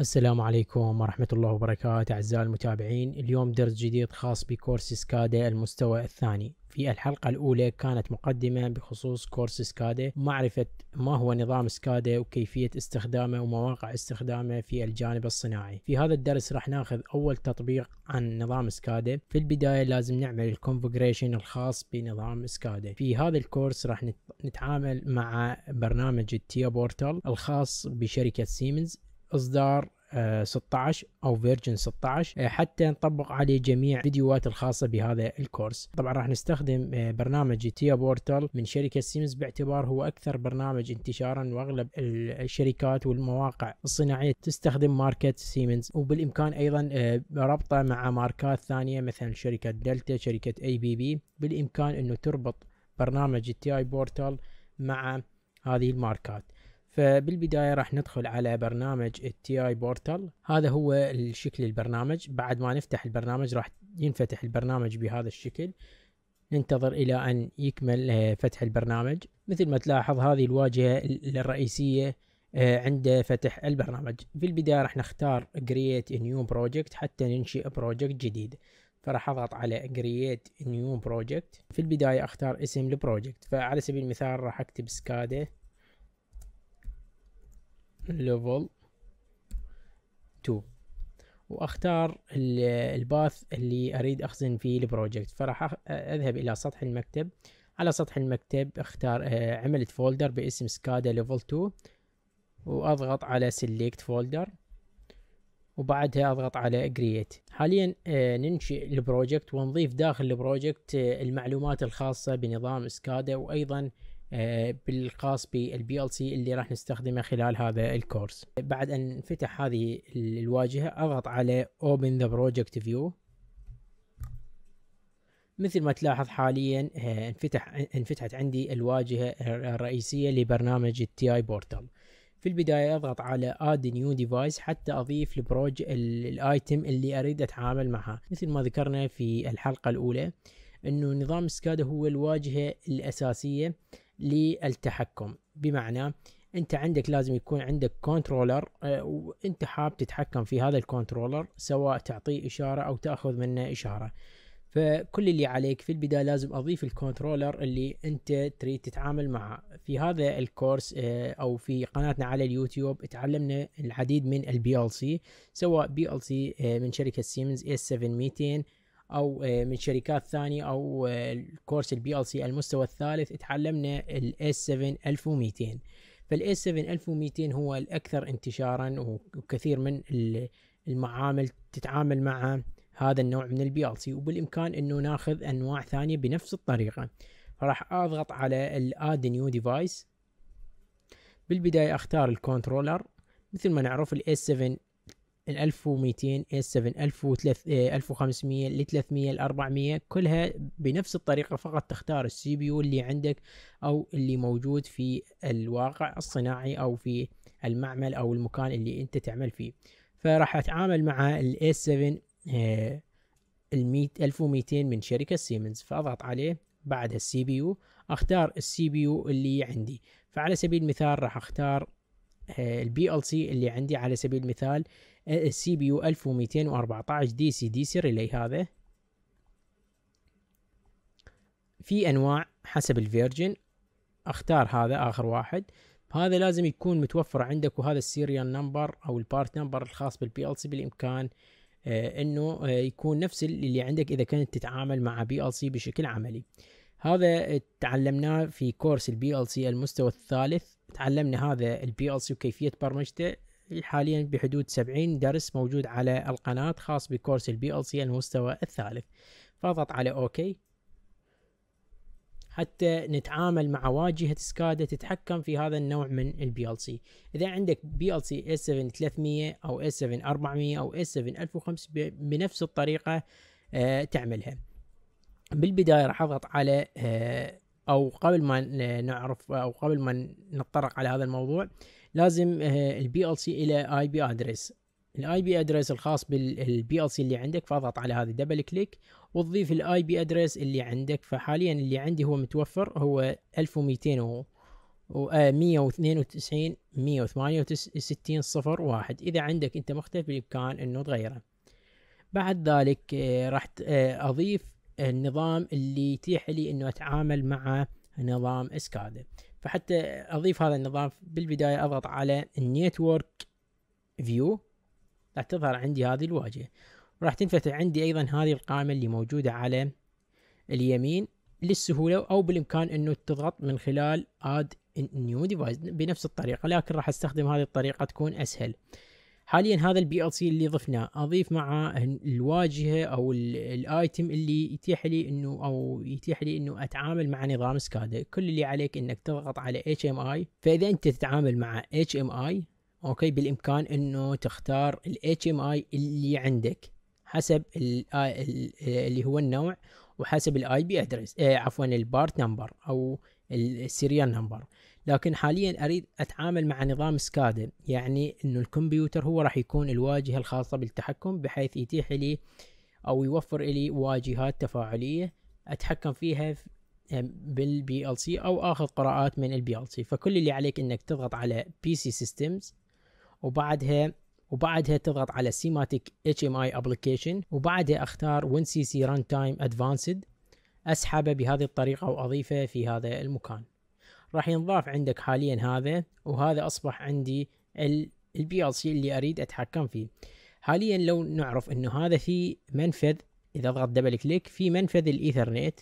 السلام عليكم ورحمة الله وبركاته أعزائي المتابعين اليوم درس جديد خاص بكورس سكادا المستوى الثاني في الحلقة الأولى كانت مقدمة بخصوص كورس سكادا معرفة ما هو نظام سكادا وكيفية استخدامه ومواقع استخدامه في الجانب الصناعي في هذا الدرس راح ناخذ أول تطبيق عن نظام سكادا في البداية لازم نعمل الكونفجريشن الخاص بنظام سكادا في هذا الكورس راح نتعامل مع برنامج التيا بورتال الخاص بشركة سيمنز اصدار 16 آه، او فيرجن 16 آه، حتى نطبق عليه جميع الفيديوهات الخاصه بهذا الكورس طبعا راح نستخدم آه، برنامج تيا بورتال من شركه سيمز باعتبار هو اكثر برنامج انتشارا واغلب الشركات والمواقع الصناعيه تستخدم ماركه سيمنز وبالامكان ايضا ربطه مع ماركات ثانيه مثل شركه دلتا شركه اي بي بي بالامكان انه تربط برنامج تي اي بورتال مع هذه الماركات فبالبداية راح ندخل على برنامج التي اي بورتال هذا هو الشكل البرنامج بعد ما نفتح البرنامج راح ينفتح البرنامج بهذا الشكل ننتظر إلى أن يكمل آه، فتح البرنامج مثل ما تلاحظ هذه الواجهة الرئيسية آه، عند فتح البرنامج في البداية راح نختار create a new project حتى ننشئ بروجكت جديد فراح اضغط على create a new project في البداية اختار اسم البروجكت فعلى سبيل المثال راح اكتب سكادة ليفل 2 واختار الباث اللي اريد اخزن فيه البروجكت فراح اذهب الى سطح المكتب على سطح المكتب اختار آه، عملت فولدر باسم سكادا ليفل 2 واضغط على سيلكت فولدر وبعدها اضغط على كرييت حاليا آه، ننشئ البروجكت ونضيف داخل البروجكت آه، المعلومات الخاصة بنظام سكادا وايضا آه، بالخاص بالبي ال سي اللي راح نستخدمه خلال هذا الكورس بعد ان فتح هذه الواجهه اضغط على open the project view مثل ما تلاحظ حاليا آه، انفتح انفتحت عندي الواجهه الرئيسيه لبرنامج التي اي بورتال في البداية أضغط على Add New Device حتى أضيف البروج الآيتم اللي أريد أتعامل معها مثل ما ذكرنا في الحلقة الأولى أنه نظام سكادا هو الواجهة الأساسية للتحكم بمعنى انت عندك لازم يكون عندك كنترولر آه، وانت حاب تتحكم في هذا الكنترولر سواء تعطيه اشاره او تاخذ منه اشاره فكل اللي عليك في البدايه لازم اضيف الكنترولر اللي انت تريد تتعامل معه في هذا الكورس آه، او في قناتنا على اليوتيوب تعلمنا العديد من البي ال سي سواء بي ال سي من شركه سيمنز اس 7200 او آه، من شركات ثانيه او آه، الكورس البي ال سي المستوى الثالث تعلمنا الاس 7200 فالاس 1200 هو الاكثر انتشارا وكثير من المعامل تتعامل مع هذا النوع من البي ال سي وبالامكان انه ناخذ انواع ثانيه بنفس الطريقه فراح اضغط على الاد نيو ديفايس بالبدايه اختار الكنترولر مثل ما نعرف الاس 7 ال 1200 الى 7 1500 ل 300 ل 400 كلها بنفس الطريقه فقط تختار السي بي يو اللي عندك او اللي موجود في الواقع الصناعي او في المعمل او المكان اللي انت تعمل فيه فراح اتعامل مع ال A7 آه، ال 1200 من شركه سيمنز فاضغط عليه بعدها السي بي يو اختار السي بي يو اللي عندي فعلى سبيل المثال راح اختار آه، البي ال سي اللي عندي على سبيل المثال السي بي يو 1214 دي سي دي سي ريلي هذا في انواع حسب الفيرجن اختار هذا اخر واحد هذا لازم يكون متوفر عندك وهذا السيريال نمبر او البارت نمبر الخاص بالبي ال سي بالامكان آه انه آه يكون نفس اللي عندك اذا كنت تتعامل مع بي ال سي بشكل عملي هذا تعلمناه في كورس البي ال سي المستوى الثالث تعلمنا هذا البي ال سي وكيفيه برمجته حاليا بحدود 70 درس موجود على القناة خاص بكورس البي ال سي المستوى الثالث فاضغط على اوكي حتى نتعامل مع واجهة سكادا تتحكم في هذا النوع من البي ال سي اذا عندك بي ال سي اس 7 300 او اس 7 400 او اس 7 1500 بنفس الطريقة آه، تعملها بالبداية راح اضغط على آه، او قبل ما نعرف او قبل ما نتطرق على هذا الموضوع لازم البي آه، ال سي الى اي بي ادرس الاي بي ادرس الخاص بالبي ال سي اللي عندك فاضغط على هذا دبل كليك وتضيف الاي بي ادرس اللي عندك فحاليا اللي عندي هو متوفر هو 1200 و و 192 آه، 168 صفر واحد اذا عندك انت مختلف بالامكان انه تغيره بعد ذلك آه، راح اضيف النظام اللي يتيح لي انه اتعامل مع نظام اسكادا فحتى اضيف هذا النظام بالبدايه اضغط على النيتورك فيو راح تظهر عندي هذه الواجهه وراح تنفتح عندي ايضا هذه القائمه اللي موجوده على اليمين للسهوله او بالامكان انه تضغط من خلال اد نيو ديفايس بنفس الطريقه لكن راح استخدم هذه الطريقه تكون اسهل حاليا هذا البي ال سي اللي ضفناه اضيف مع الواجهه او الايتم اللي يتيح لي انه او يتيح لي انه اتعامل مع نظام سكادا كل اللي عليك انك تضغط على اتش ام اي فاذا انت تتعامل مع اتش ام اي اوكي بالامكان انه تختار الاتش ام اي اللي عندك حسب اللي هو النوع وحسب الاي بي ادرس عفوا البارت نمبر او السيريال نمبر لكن حاليا اريد اتعامل مع نظام سكادا يعني انه الكمبيوتر هو راح يكون الواجهه الخاصه بالتحكم بحيث يتيح لي او يوفر لي واجهات تفاعليه اتحكم فيها بالبي ال سي او اخذ قراءات من البي ال سي فكل اللي عليك انك تضغط على بي سي سيستمز وبعدها وبعدها تضغط على سيماتيك اتش ام اي ابلكيشن وبعدها اختار وين سي سي ران تايم ادفانسد اسحبه بهذه الطريقه واضيفه في هذا المكان راح ينضاف عندك حاليا هذا وهذا اصبح عندي البي ال سي اللي اريد اتحكم فيه حاليا لو نعرف انه هذا في منفذ اذا اضغط دبل كليك في منفذ الايثرنت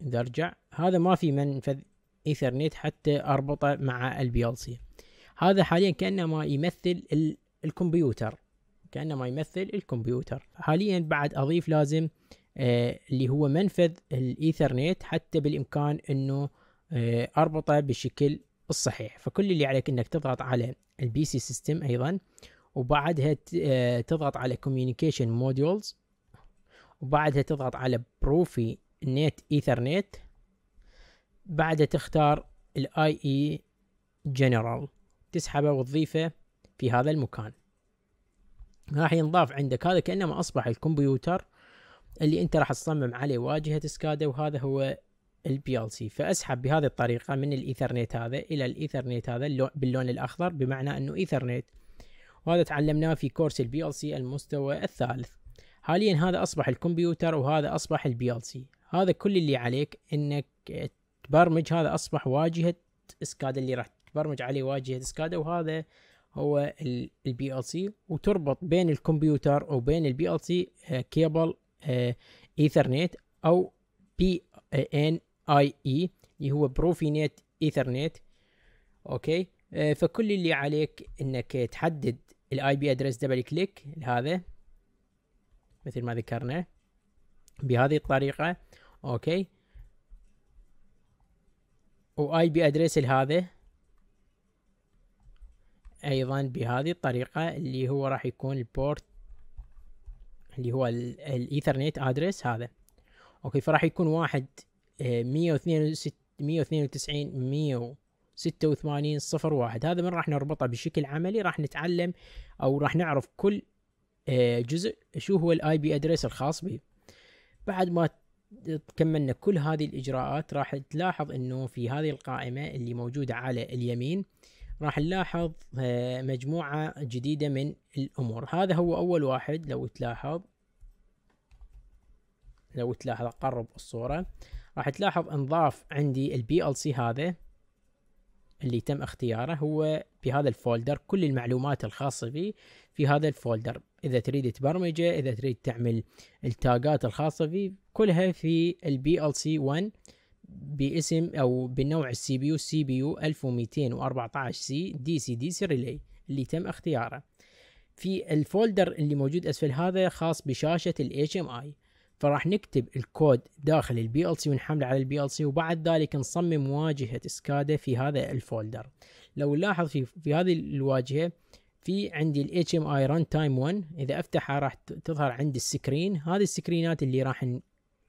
اذا ارجع هذا ما في منفذ ايثرنت حتى اربطه مع البي ال سي هذا حاليا كانما يمثل ال الكمبيوتر كانما يمثل الكمبيوتر حاليا بعد اضيف لازم آه اللي هو منفذ الايثرنت حتى بالامكان انه آه، اربطه بالشكل الصحيح فكل اللي عليك انك تضغط على البي سي سيستم ايضا آه، وبعدها تضغط على كوميونيكيشن موديولز وبعدها تضغط على بروفي نت ايثرنت بعدها تختار الاي اي جنرال تسحبه وتضيفه في هذا المكان راح ينضاف عندك هذا كأنما أصبح الكمبيوتر اللي أنت راح تصمم عليه واجهة سكادا وهذا هو البي ال سي فاسحب بهذه الطريقه من الايثرنت هذا الى الايثرنت هذا باللون الاخضر بمعنى انه ايثرنت وهذا تعلمناه في كورس البي ال سي المستوى الثالث حاليا هذا اصبح الكمبيوتر وهذا اصبح البي ال سي هذا كل اللي عليك انك تبرمج هذا اصبح واجهه اسكادا اللي راح تبرمج عليه واجهه اسكادا وهذا هو البي ال سي وتربط بين الكمبيوتر وبين البي ال سي كيبل ايثرنت او بي ان اي اي اللي هو بروفي نت ايثرنت اوكي آه فكل اللي عليك انك تحدد الاي بي ادرس دبل كليك لهذا مثل ما ذكرنا بهذه الطريقه اوكي واي بي ادرس لهذا ايضا بهذه الطريقه اللي هو راح يكون البورت اللي هو الايثرنت ادرس هذا اوكي فراح يكون واحد 192 186 186 01 هذا من راح نربطه بشكل عملي راح نتعلم او راح نعرف كل آه، جزء شو هو الاي بي ادريس الخاص به بعد ما كملنا كل هذه الاجراءات راح تلاحظ انه في هذه القائمه اللي موجوده على اليمين راح نلاحظ آه، مجموعه جديده من الامور هذا هو اول واحد لو تلاحظ لو تلاحظ اقرب الصوره راح تلاحظ انضاف عندي البي ال سي هذا اللي تم اختياره هو بهذا الفولدر كل المعلومات الخاصة به في هذا الفولدر إذا تريد تبرمجه إذا تريد تعمل التاجات الخاصة به كلها في البي ال سي 1 باسم أو بالنوع السي بي يو سي بي يو 1214 سي دي سي دي سي ريلي اللي تم اختياره في الفولدر اللي موجود أسفل هذا خاص بشاشة ال HMI فراح نكتب الكود داخل البي ال سي ونحمله على البي ال سي وبعد ذلك نصمم واجهه اسكادا في هذا الفولدر لو نلاحظ في في هذه الواجهه في عندي ال HMI run time 1 اذا افتحها راح تظهر عندي السكرين هذه السكرينات اللي راح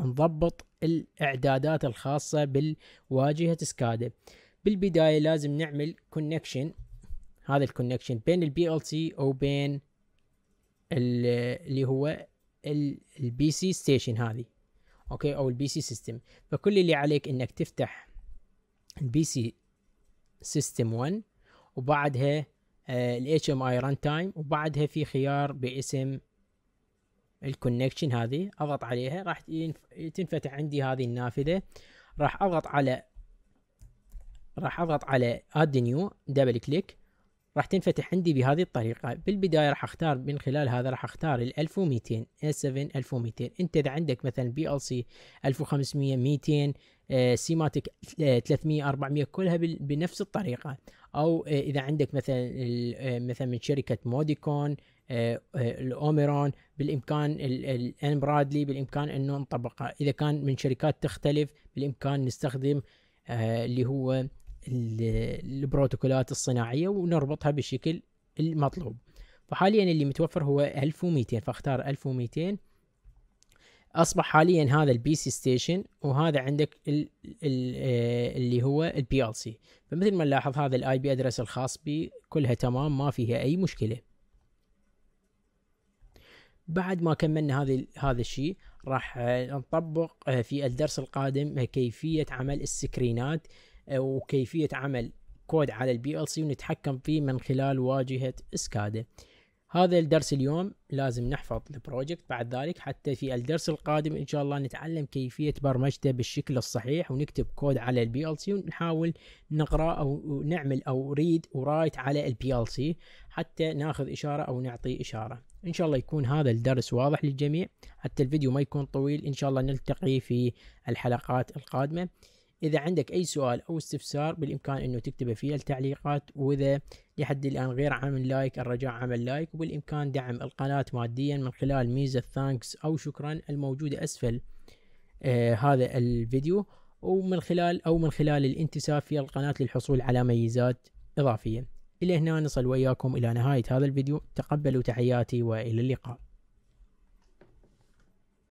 نضبط الاعدادات الخاصه بالواجهه اسكادا بالبدايه لازم نعمل كونكشن هذا الكونكشن بين البي ال سي او بين اللي هو البي سي ستيشن هذه اوكي او البي سي سيستم فكل اللي عليك انك تفتح البي سي سيستم 1 وبعدها الاتش ام اي ران تايم وبعدها في خيار باسم الكونكشن هذه اضغط عليها راح تنفتح عندي هذه النافذه راح اضغط على راح اضغط على اد نيو دبل كليك راح تنفتح عندي بهذه الطريقة بالبداية راح اختار من خلال هذا راح اختار ال 1200 S7 1200 انت اذا عندك مثلا بي ال سي 1500 200 سيماتيك 300 آه، 400 كلها بنفس الطريقة او آه، اذا عندك مثلا آه، مثلا من شركة موديكون الاوميرون بالامكان الان برادلي بالامكان انه نطبقها اذا كان من شركات تختلف بالامكان نستخدم اللي هو البروتوكولات الصناعيه ونربطها بالشكل المطلوب فحاليا اللي متوفر هو 1200 فاختار 1200 اصبح حاليا هذا البي سي ستيشن وهذا عندك الـ الـ آه، اللي هو البي ال سي فمثل ما نلاحظ هذا الاي بي ادرس الخاص بي كلها تمام ما فيها اي مشكله بعد ما كملنا هذا هذا الشيء راح نطبق آه، في الدرس القادم كيفيه عمل السكرينات وكيفيه عمل كود على البي ال سي ونتحكم فيه من خلال واجهه اسكادا هذا الدرس اليوم لازم نحفظ البروجكت بعد ذلك حتى في الدرس القادم ان شاء الله نتعلم كيفيه برمجته بالشكل الصحيح ونكتب كود على البي ال سي ونحاول نقرا او نعمل او ريد ورايت على البي ال سي حتى ناخذ اشاره او نعطي اشاره ان شاء الله يكون هذا الدرس واضح للجميع حتى الفيديو ما يكون طويل ان شاء الله نلتقي في الحلقات القادمه إذا عندك أي سؤال أو استفسار بالإمكان أنه تكتبه في التعليقات وإذا لحد الآن غير عمل لايك الرجاء عمل لايك وبالإمكان دعم القناة ماديا من خلال ميزة ثانكس أو شكرا الموجودة أسفل آه هذا الفيديو ومن خلال أو من خلال الانتساب في القناة للحصول على ميزات إضافية إلى هنا نصل وإياكم إلى نهاية هذا الفيديو تقبلوا تحياتي وإلى اللقاء